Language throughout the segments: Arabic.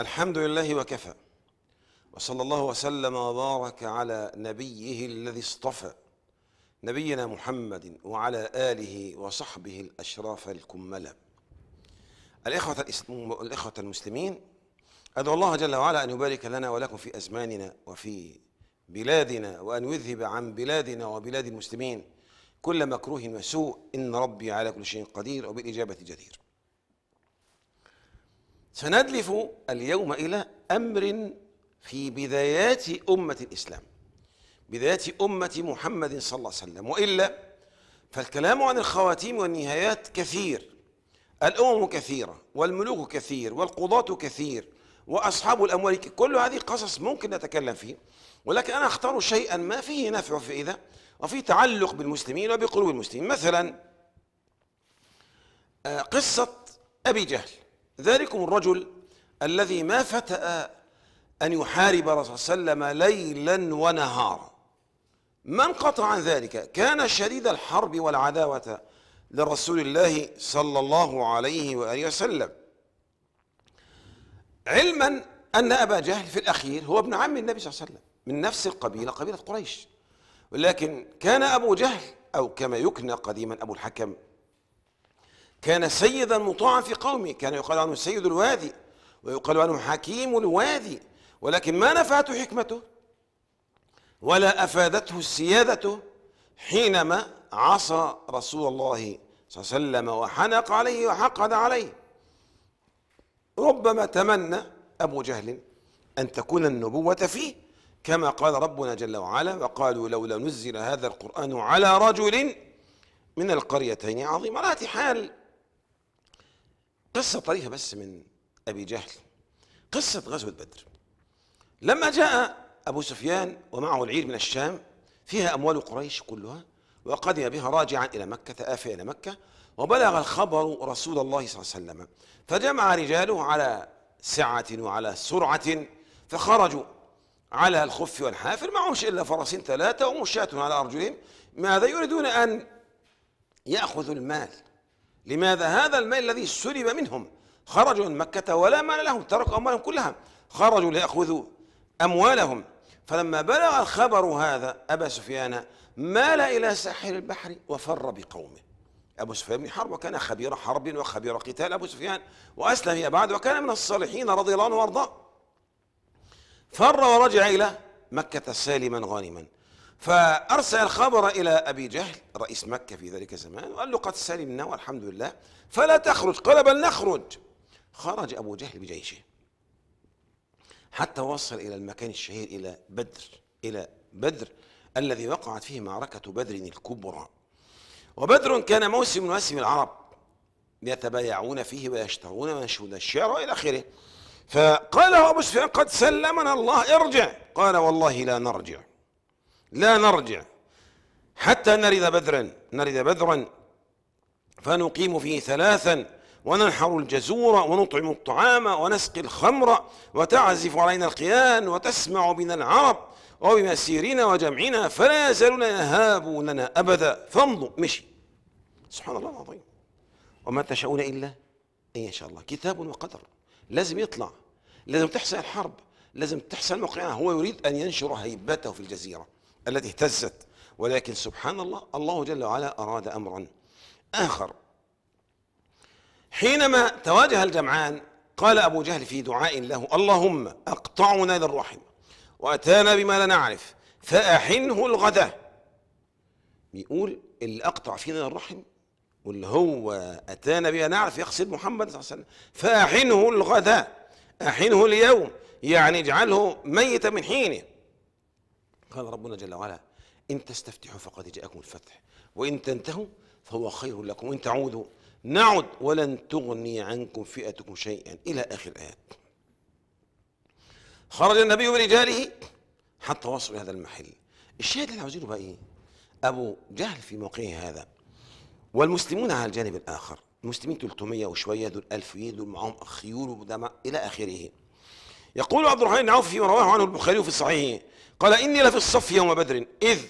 الحمد لله وكفى وصلى الله وسلم وبارك على نبيه الذي اصطفى نبينا محمد وعلى آله وصحبه الأشراف الكملة الإخوة, الإخوة المسلمين أدعو الله جل وعلا أن يبارك لنا ولكم في أزماننا وفي بلادنا وأن يذهب عن بلادنا وبلاد المسلمين كل مكروه وسوء إن ربي على كل شيء قدير وبالإجابة جدير سندلف اليوم إلى أمر في بدايات أمة الإسلام بدايات أمة محمد صلى الله عليه وسلم وإلا فالكلام عن الخواتيم والنهايات كثير الأمم كثيرة والملوك كثير والقضاة كثير وأصحاب الأموال كل هذه قصص ممكن نتكلم فيه ولكن أنا أختار شيئا ما فيه نفع في إذا وفي تعلق بالمسلمين وبقلوب المسلمين مثلا آه، قصة أبي جهل ذلكم الرجل الذي ما فتأ أن يحارب رسول الله صلى الله عليه وسلم ليلا ونهارا ما انقطع عن ذلك كان شديد الحرب والعداوة لرسول الله صلى الله عليه وآله وسلم علما أن أبا جهل في الأخير هو ابن عم النبي صلى الله عليه وسلم من نفس القبيلة قبيلة قريش ولكن كان أبو جهل أو كما يكنى قديما أبو الحكم كان سيدا مطاعا في قومه كان يقال عنه سيد الوادي ويقال عنه حكيم الوادي ولكن ما نفعته حكمته ولا أفادته سيادته حينما عصى رسول الله صلى الله عليه وسلم وحنق عليه وحقد عليه ربما تمنى أبو جهل أن تكون النبوة فيه كما قال ربنا جل وعلا وقالوا لولا نزل هذا القرآن على رجل من القريتين عظيم رات حال قصة طريفة بس من أبي جهل قصة غزوة بدر لما جاء أبو سفيان ومعه العير من الشام فيها أموال قريش كلها وقدم بها راجعا إلى مكة ثآفة إلى مكة وبلغ الخبر رسول الله صلى الله عليه وسلم فجمع رجاله على سعة وعلى سرعة فخرجوا على الخف والحافر معهمش إلا فرسين ثلاثة ومشاة على أرجلهم ماذا يريدون أن يأخذوا المال لماذا هذا المال الذي سلب منهم خرجوا من مكة ولا مال لهم تركوا أموالهم كلها خرجوا ليأخذوا أموالهم فلما بلغ الخبر هذا أبا سفيان مال إلى ساحل البحر وفر بقومه أبو سفيان بن حرب وكان خبير حرب وخبير قتال أبو سفيان وأسلم يا بعد وكان من الصالحين رضي الله عنه وأرضاه فر ورجع إلى مكة سالما غانما فأرسل الخبر إلى أبي جهل رئيس مكة في ذلك الزمان وقال له قد سلمنا والحمد لله فلا تخرج قال بل نخرج خرج أبو جهل بجيشه حتى وصل إلى المكان الشهير إلى بدر إلى بدر الذي وقعت فيه معركة بدر الكبرى وبدر كان موسم من مواسم العرب يتبايعون فيه ويشترون وينشرون الشعر وإلى آخره فقال أبو سفيان قد سلمنا الله ارجع قال والله لا نرجع لا نرجع حتى نرد بذرا نرد بذرا فنقيم فيه ثلاثا وننحر الجزور ونطعم الطعام ونسقي الخمر وتعزف علينا القيان وتسمع بنا العرب وبمسيرنا وجمعنا فلا يزالون يهابوننا أبدا فامضوا مشي سبحان الله العظيم وما تشاءون إلا أن شاء الله كتاب وقدر لازم يطلع لازم تحصل الحرب لازم تحصل وقعها هو يريد أن ينشر هيبته في الجزيرة التي اهتزت ولكن سبحان الله الله جل وعلا أراد أمرا آخر حينما تواجه الجمعان قال أبو جهل في دعاء له اللهم أقطعنا للرحم وأتانا بما لا نعرف فأحنه الغداء بيقول اللي أقطع فينا الرحم واللي هو أتانا بما نعرف يقصد محمد صلى الله عليه وسلم فأحنه الغداء أحنه اليوم يعني اجعله ميتا من حينه قال ربنا جل وعلا إن تستفتحوا فقد جاءكم الفتح وإن تنتهوا فهو خير لكم وإن تعودوا نعد ولن تغني عنكم فئتكم شيئا إلى آخر الآيات خرج النبي برجاله حتى وصلوا هذا المحل الشاهد اللي عاوزينه بقى إيه أبو جهل في موقعه هذا والمسلمون على الجانب الآخر المسلمين 300 وشوية دول 1000 دول معاهم خيول ودماء إلى آخره يقول عبد الرحمن بن عوف فيما رواه عنه البخاري في الصحيح قال إني لفي الصف يوم بدر إذ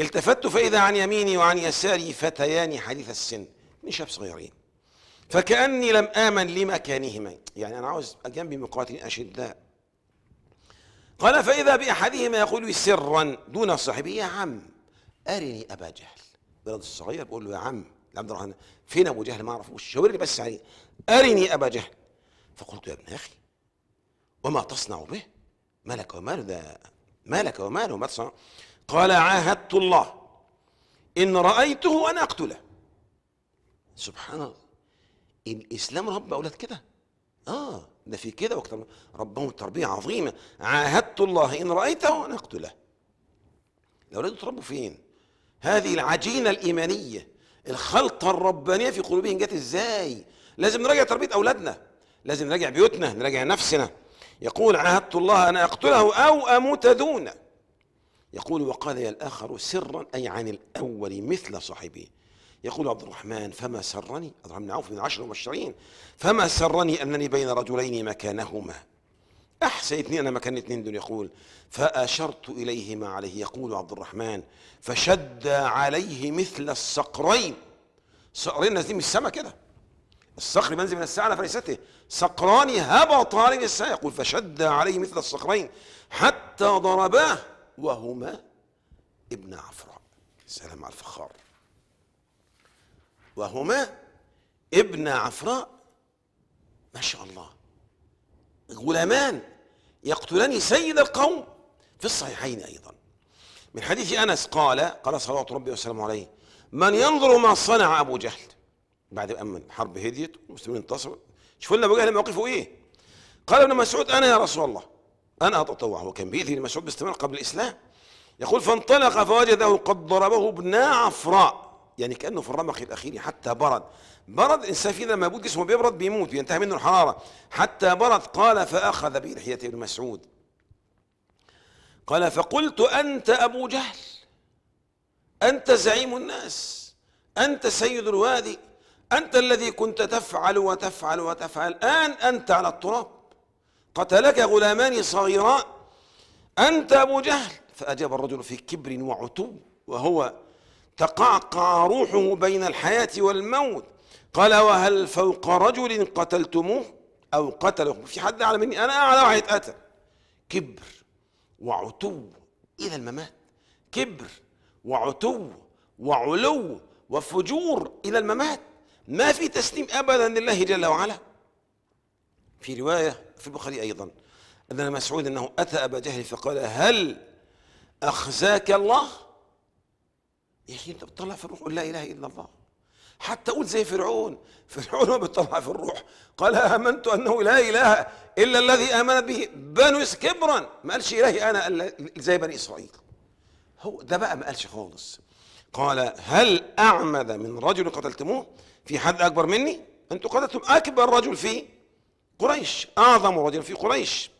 التفت فإذا عن يميني وعن يساري فتيان حديث السن من شاب صغيرين فكأني لم آمن لمكانهما يعني أنا عاوز جنبي مقاتل أشداء قال فإذا بأحدهما يقول سرا دون صاحبه يا عم أرني أبا جهل الولد الصغير بقول له يا عم عبد الرحمن فين أبو جهل ما أعرفوش شاور لي بس عليه أرني أبا جهل فقلت يا ابن أخي وما تصنع به ملك وماله ده مالك وماله ما تصنع قال عاهدت الله إن رأيته أن أقتله سبحان الله الإسلام رب أولاد كده آه ده في كده وقت ربهم تربية عظيمة عاهدت الله إن رأيته أن أقتله الأولاد تربوا فين هذه العجينة الإيمانية الخلطة الربانية في قلوبهم جت إزاي لازم نراجع تربية أولادنا لازم نراجع بيوتنا نراجع نفسنا يقول عاهدت الله أن أقتله أو أموت دونه يقول وقال يا الآخر سرا أي عن الأول مثل صاحبه يقول عبد الرحمن فما سرني عبد الرحمن عوف من عشر مبشرين فما سرني أنني بين رجلين مكانهما أحسن اثنين أنا مكان اثنين دول يقول فأشرت إليهما عليه يقول عبد الرحمن فشد عليه مثل الصقرين صقرين نازلين من السماء كده الصقر منزل من الساعة على فريسته صقران هبطا عليه الساعة يقول فشد عليه مثل الصقرين حتى ضرباه وهما ابن عفراء سلام على الفخار وهما ابن عفراء ما شاء الله غلامان يقتلان سيد القوم في الصحيحين أيضا من حديث أنس قال قال صلوات ربي وسلامه عليه من ينظر ما صنع أبو جهل بعد ما الحرب هديت والمسلمين انتصروا شوف لنا بقى موقفه ايه قال ابن مسعود انا يا رسول الله انا اتطوع وكان بيذي ابن مسعود باستمرار قبل الاسلام يقول فانطلق فوجده قد ضربه ابناء عفراء يعني كانه في الرمق الاخير حتى برد برد الانسان فينا لما يبود جسمه بيبرد بيموت بينتهي منه الحراره حتى برد قال فاخذ بلحيه ابن مسعود قال فقلت انت ابو جهل انت زعيم الناس انت سيد الوادي أنت الذي كنت تفعل وتفعل وتفعل الآن أنت على التراب قتلك غلامان صغيران أنت أبو جهل فأجاب الرجل في كبر وعتو وهو تقعقع روحه بين الحياة والموت قال وهل فوق رجل قتلتموه أو قتله في حد أعلى مني أنا أعلى واحد قتل كبر وعتو إلى الممات كبر وعتو وعلو وفجور إلى الممات ما في تسليم أبدا لله جل وعلا في رواية في البخاري أيضا أن مسعود أنه أتى أبا جهل فقال هل أخزاك الله يا أخي أنت بتطلع في الروح لا إله إلا الله حتى قول زي فرعون فرعون ما بتطلع في الروح قال آمنت أنه لا إله إلا الذي آمن به بنو كبرا ما قالش إلهي أنا زي بني إسرائيل هو ده بقى ما قالش خالص قال هل أعمد من رجل قتلتموه في حد أكبر مني أنتم قتلتم أكبر رجل في قريش أعظم رجل في قريش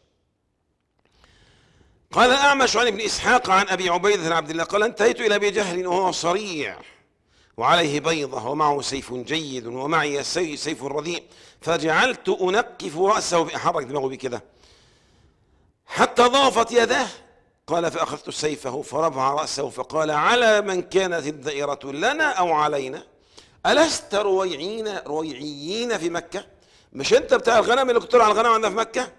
قال الأعمش عن ابن إسحاق عن أبي عبيدة بن عبد الله قال انتهيت إلى أبي جهل وهو صريع وعليه بيضة ومعه سيف جيد ومعي سيف رديء فجعلت أنقف رأسه بأحرك دماغه بكذا حتى ضافت يداه قال فأخذت سيفه فرفع رأسه فقال على من كانت الدائرة لنا أو علينا ألست رويعين رويعيين في مكة مش أنت بتاع الغنم اللي كنت على الغنم عندنا في مكة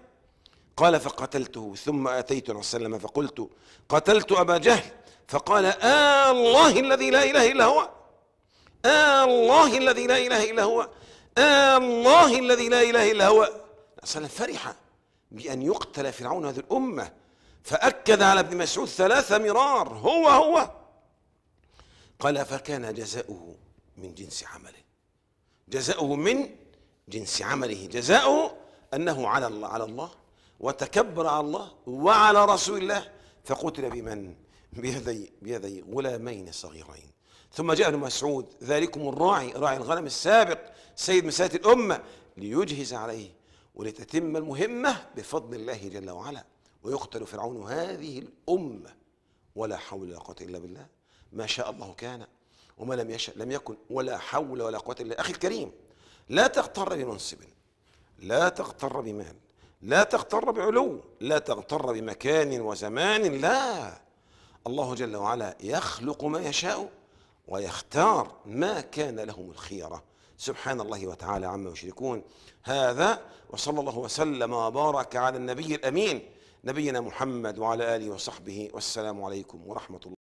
قال فقتلته ثم أتيت صلى الله عليه وسلم فقلت قتلت أبا جهل فقال آه الله الذي لا إله إلا هو آه الله الذي لا إله إلا هو آه الله الذي لا إله إلا هو صلى فرح بأن يقتل فرعون هذه الأمة فأكد على ابن مسعود ثلاث مرار هو هو قال فكان جزاؤه من جنس عمله جزاؤه من جنس عمله جزاؤه أنه على الله على الله وتكبر على الله وعلى رسول الله فقتل بمن بيدي بيدي غلامين صغيرين ثم جاء ابن مسعود ذلكم الراعي راعي الغنم السابق سيد مسات الأمة ليجهز عليه ولتتم المهمة بفضل الله جل وعلا ويقتل فرعون هذه الأمة ولا حول ولا قوة إلا بالله ما شاء الله كان وما لم يشاء لم يكن ولا حول ولا قوة إلا أخي الكريم لا تغتر بمنصب لا تغتر بمال لا تغتر بعلو لا تغتر بمكان وزمان لا الله جل وعلا يخلق ما يشاء ويختار ما كان لهم الخيره سبحان الله وتعالى عما يشركون هذا وصلى الله وسلم وبارك على النبي الامين نبينا محمد وعلى آله وصحبه والسلام عليكم ورحمة الله